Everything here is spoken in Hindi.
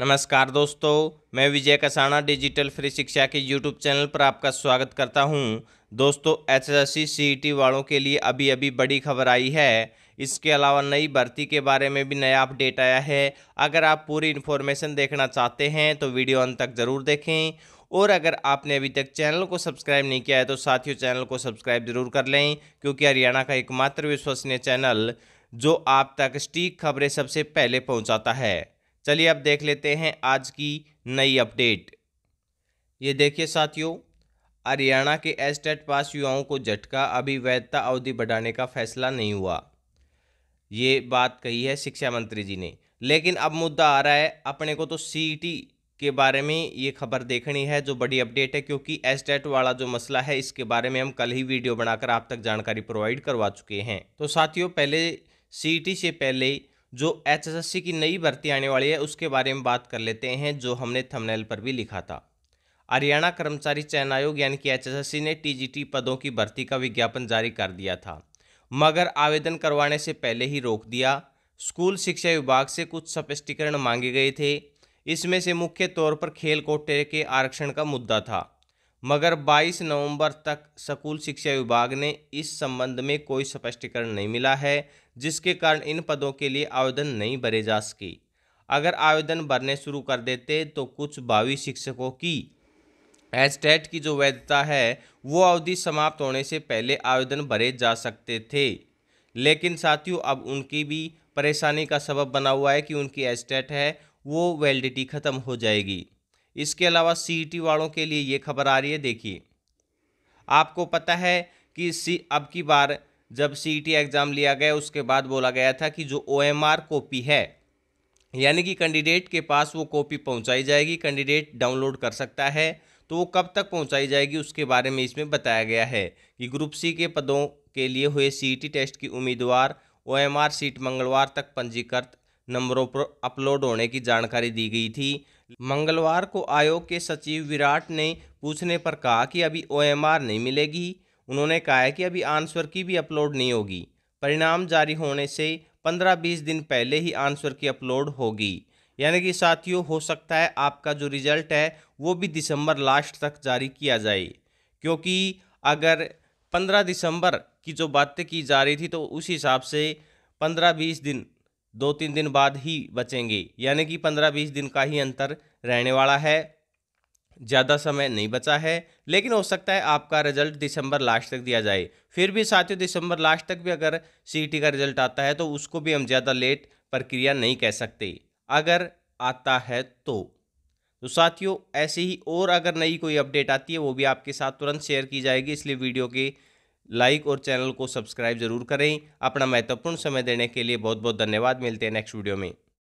नमस्कार दोस्तों मैं विजय कसाना डिजिटल फ्री शिक्षा के यूट्यूब चैनल पर आपका स्वागत करता हूं दोस्तों एच एस सी e वालों के लिए अभी अभी बड़ी खबर आई है इसके अलावा नई भर्ती के बारे में भी नया अपडेट आया है अगर आप पूरी इन्फॉर्मेशन देखना चाहते हैं तो वीडियो अंत तक ज़रूर देखें और अगर आपने अभी तक चैनल को सब्सक्राइब नहीं किया है तो साथियों चैनल को सब्सक्राइब ज़रूर कर लें क्योंकि हरियाणा का एकमात्र विश्वसनीय चैनल जो आप तक स्टीक खबरें सबसे पहले पहुँचाता है चलिए अब देख लेते हैं आज की नई अपडेट ये देखिए साथियों हरियाणा के एस्टेट पास युवाओं को झटका अभी वैधता अवधि बढ़ाने का फैसला नहीं हुआ ये बात कही है शिक्षा मंत्री जी ने लेकिन अब मुद्दा आ रहा है अपने को तो सी के बारे में ये खबर देखनी है जो बड़ी अपडेट है क्योंकि एस्टेट वाला जो मसला है इसके बारे में हम कल ही वीडियो बनाकर आप तक जानकारी प्रोवाइड करवा चुके हैं तो साथियों पहले सी से पहले जो एचएसएससी की नई भर्ती आने वाली है उसके बारे में बात कर लेते हैं जो हमने थंबनेल पर भी लिखा था हरियाणा कर्मचारी चयन आयोग यानी कि एचएसएससी ने टीजीटी पदों की भर्ती का विज्ञापन जारी कर दिया था मगर आवेदन करवाने से पहले ही रोक दिया स्कूल शिक्षा विभाग से कुछ स्पष्टीकरण मांगे गए थे इसमें से मुख्य तौर पर खेल कोटे के आरक्षण का मुद्दा था मगर 22 नवंबर तक स्कूल शिक्षा विभाग ने इस संबंध में कोई स्पष्टीकरण नहीं मिला है जिसके कारण इन पदों के लिए आवेदन नहीं भरे जा सके अगर आवेदन भरने शुरू कर देते तो कुछ बावी शिक्षकों की एच की जो वैधता है वो अवधि समाप्त होने से पहले आवेदन भरे जा सकते थे लेकिन साथियों अब उनकी भी परेशानी का सबब बना हुआ है कि उनकी एच है वो वैलिडिटी ख़त्म हो जाएगी इसके अलावा सीईटी e वालों के लिए ये खबर आ रही है देखिए आपको पता है कि सी अब की बार जब सीईटी e एग्ज़ाम लिया गया उसके बाद बोला गया था कि जो ओएमआर कॉपी है यानी कि कैंडिडेट के पास वो कॉपी पहुंचाई जाएगी कैंडिडेट डाउनलोड कर सकता है तो वो कब तक पहुंचाई जाएगी उसके बारे में इसमें बताया गया है कि ग्रुप सी के पदों के लिए हुए सी e टेस्ट की उम्मीदवार ओएमआर सीट मंगलवार तक पंजीकृत नंबरों पर अपलोड होने की जानकारी दी गई थी मंगलवार को आयोग के सचिव विराट ने पूछने पर कहा कि अभी ओएमआर नहीं मिलेगी उन्होंने कहा है कि अभी आंसर की भी अपलोड नहीं होगी परिणाम जारी होने से 15-20 दिन पहले ही आंसर की अपलोड होगी यानी कि साथियों हो सकता है आपका जो रिजल्ट है वो भी दिसंबर लास्ट तक जारी किया जाए क्योंकि अगर 15 दिसंबर की जो बातें की जा रही थी तो उस हिसाब से 15-20 दिन दो तीन दिन बाद ही बचेंगे यानी कि पंद्रह बीस दिन का ही अंतर रहने वाला है ज़्यादा समय नहीं बचा है लेकिन हो सकता है आपका रिजल्ट दिसंबर लास्ट तक दिया जाए फिर भी साथियों दिसंबर लास्ट तक भी अगर सी e का रिजल्ट आता है तो उसको भी हम ज़्यादा लेट प्रक्रिया नहीं कह सकते अगर आता है तो तो साथियों ऐसे ही और अगर नई कोई अपडेट आती है वो भी आपके साथ तुरंत शेयर की जाएगी इसलिए वीडियो के लाइक और चैनल को सब्सक्राइब जरूर करें अपना महत्वपूर्ण समय देने के लिए बहुत बहुत धन्यवाद मिलते हैं नेक्स्ट वीडियो में